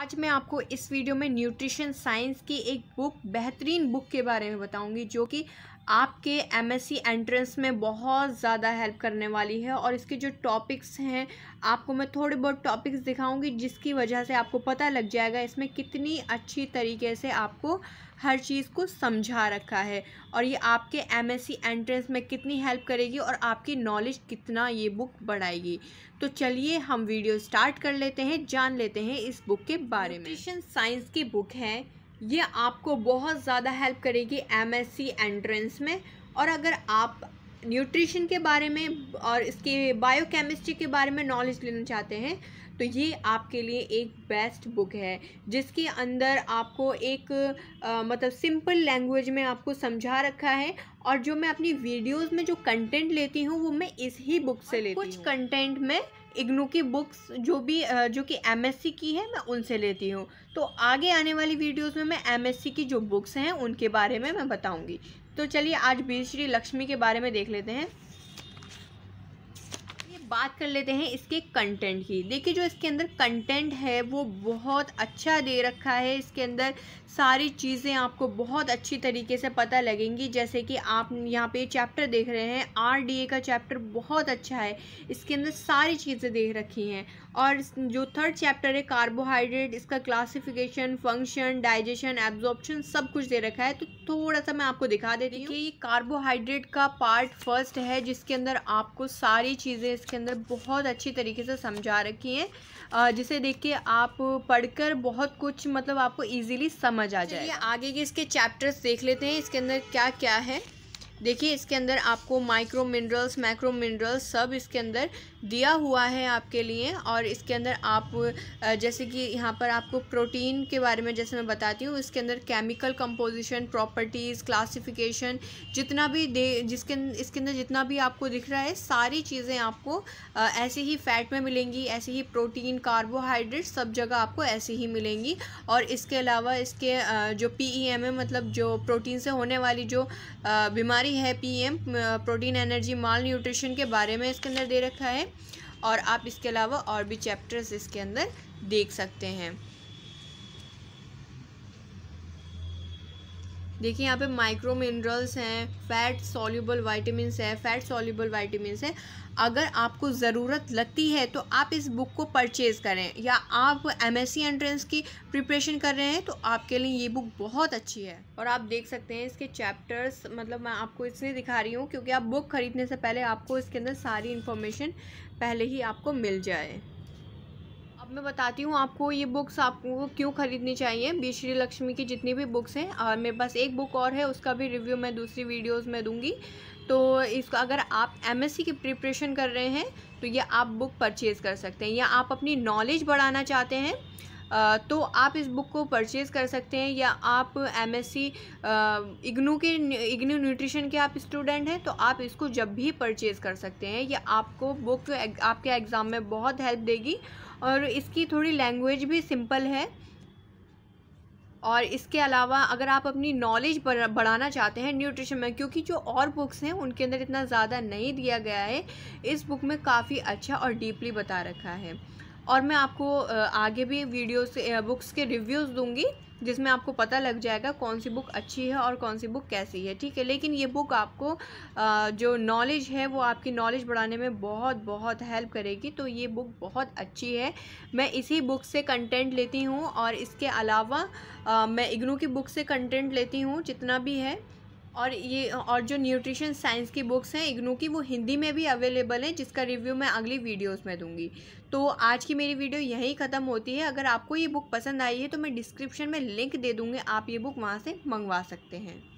आज मैं आपको इस वीडियो में न्यूट्रिशन साइंस की एक बुक बेहतरीन बुक के बारे में बताऊंगी जो कि आपके सी एंट्रेंस में बहुत ज़्यादा हेल्प करने वाली है और इसके जो टॉपिक्स हैं आपको मैं थोड़े बहुत टॉपिक्स दिखाऊंगी जिसकी वजह से आपको पता लग जाएगा इसमें कितनी अच्छी तरीके से आपको हर चीज़ को समझा रखा है और ये आपके सी एंट्रेंस में कितनी हेल्प करेगी और आपकी नॉलेज कितना ये बुक बढ़ाएगी तो चलिए हम वीडियो स्टार्ट कर लेते हैं जान लेते हैं इस बुक के बारे में साइंस की बुक है ये आपको बहुत ज़्यादा हेल्प करेगी सी एंट्रेंस में और अगर आप न्यूट्रिशन के बारे में और इसके बायोकेमिस्ट्री के बारे में नॉलेज लेना चाहते हैं तो ये आपके लिए एक बेस्ट बुक है जिसके अंदर आपको एक आ, मतलब सिंपल लैंग्वेज में आपको समझा रखा है और जो मैं अपनी वीडियोस में जो कंटेंट लेती हूँ वो मैं इस ही बुक से लेती हूँ कुछ कंटेंट में इग्नू की बुक्स जो भी जो कि एम की है मैं उनसे लेती हूँ तो आगे आने वाली वीडियोस में मैं एम की जो बुक्स हैं उनके बारे में मैं बताऊँगी तो चलिए आज बीर श्री लक्ष्मी के बारे में देख लेते हैं बात कर लेते हैं इसके कंटेंट की देखिए जो इसके अंदर कंटेंट है वो बहुत अच्छा दे रखा है इसके अंदर सारी चीज़ें आपको बहुत अच्छी तरीके से पता लगेंगी जैसे कि आप यहाँ पे चैप्टर देख रहे हैं आरडीए का चैप्टर बहुत अच्छा है इसके अंदर सारी चीज़ें देख रखी हैं और जो थर्ड चैप्टर है कार्बोहाइड्रेट इसका क्लासिफिकेशन फंक्शन डाइजेशन एब्जॉर्प्शन सब कुछ दे रखा है तो थोड़ा सा मैं आपको दिखा देती हूँ ये कार्बोहाइड्रेट का पार्ट फर्स्ट है जिसके अंदर आपको सारी चीज़ें इसके अंदर बहुत अच्छी तरीके से समझा रखी हैं जिसे देख के आप पढ़कर बहुत कुछ मतलब आपको ईजिली समझ आ जाए आगे के इसके चैप्टर्स देख लेते हैं इसके अंदर क्या क्या है देखिए इसके अंदर आपको माइक्रो मिनरल्स मैक्रो मिनरल्स सब इसके अंदर दिया हुआ है आपके लिए और इसके अंदर आप जैसे कि यहाँ पर आपको प्रोटीन के बारे में जैसे मैं बताती हूँ इसके अंदर केमिकल कंपोजिशन प्रॉपर्टीज़ क्लासिफिकेशन जितना भी दे जिसके अं, इसके अंदर जितना भी आपको दिख रहा है सारी चीज़ें आपको ऐसे ही फैट में मिलेंगी ऐसे ही प्रोटीन कार्बोहाइड्रेट सब जगह आपको ऐसे ही मिलेंगी और इसके अलावा इसके जो पी e मतलब जो प्रोटीन से होने वाली जो बीमारी हमारी है PM protein energy malnutrition के बारे में इसके अंदर दे रखा है और आप इसके अलावा और भी चैप्टर्स इसके अंदर देख सकते हैं देखिए यहाँ पे माइक्रो मिनरल्स हैं फैट सॉल्यूबल वाइटमिन है फैट सॉल्यूबल वाइटमिन है अगर आपको ज़रूरत लगती है तो आप इस बुक को परचेज़ करें या आप सी एंट्रेंस की प्रिपरेशन कर रहे हैं तो आपके लिए ये बुक बहुत अच्छी है और आप देख सकते हैं इसके चैप्टर्स मतलब मैं आपको इसलिए दिखा रही हूँ क्योंकि आप बुक ख़रीदने से पहले आपको इसके अंदर सारी इन्फॉर्मेशन पहले ही आपको मिल जाए अब मैं बताती हूँ आपको ये बुक्स आपको क्यों ख़रीदनी चाहिए बी श्री लक्ष्मी की जितनी भी बुक्स हैं और मेरे पास एक बुक और है उसका भी रिव्यू मैं दूसरी वीडियोस में दूंगी तो इसका अगर आप एमएससी की प्रिपरेशन कर रहे हैं तो ये आप बुक परचेज़ कर सकते हैं या आप अपनी नॉलेज बढ़ाना चाहते हैं तो आप इस बुक को परचेज़ कर सकते हैं या आप एम एस सी इग्नू के इग्नू न्यूट्रिशन के आप स्टूडेंट हैं तो आप इसको जब भी परचेज़ कर सकते हैं या आपको बुक आपके एग्ज़ाम में बहुत हेल्प देगी और इसकी थोड़ी लैंग्वेज भी सिंपल है और इसके अलावा अगर आप अपनी नॉलेज बढ़ाना चाहते हैं न्यूट्रिशन में क्योंकि जो और बुक्स हैं उनके अंदर इतना ज़्यादा नहीं दिया गया है इस बुक में काफ़ी अच्छा और डीपली बता रखा है और मैं आपको आगे भी वीडियोस बुक्स के रिव्यूज़ दूंगी जिसमें आपको पता लग जाएगा कौन सी बुक अच्छी है और कौन सी बुक कैसी है ठीक है लेकिन ये बुक आपको जो नॉलेज है वो आपकी नॉलेज बढ़ाने में बहुत बहुत हेल्प करेगी तो ये बुक बहुत अच्छी है मैं इसी बुक से कंटेंट लेती हूँ और इसके अलावा मैं इग्नू की बुक से कंटेंट लेती हूँ जितना भी है और ये और जो न्यूट्रिशन साइंस की बुक्स हैं इग्नू की वो हिंदी में भी अवेलेबल हैं जिसका रिव्यू मैं अगली वीडियोस में दूंगी तो आज की मेरी वीडियो यहीं ख़त्म होती है अगर आपको ये बुक पसंद आई है तो मैं डिस्क्रिप्शन में लिंक दे दूँगी आप ये बुक वहाँ से मंगवा सकते हैं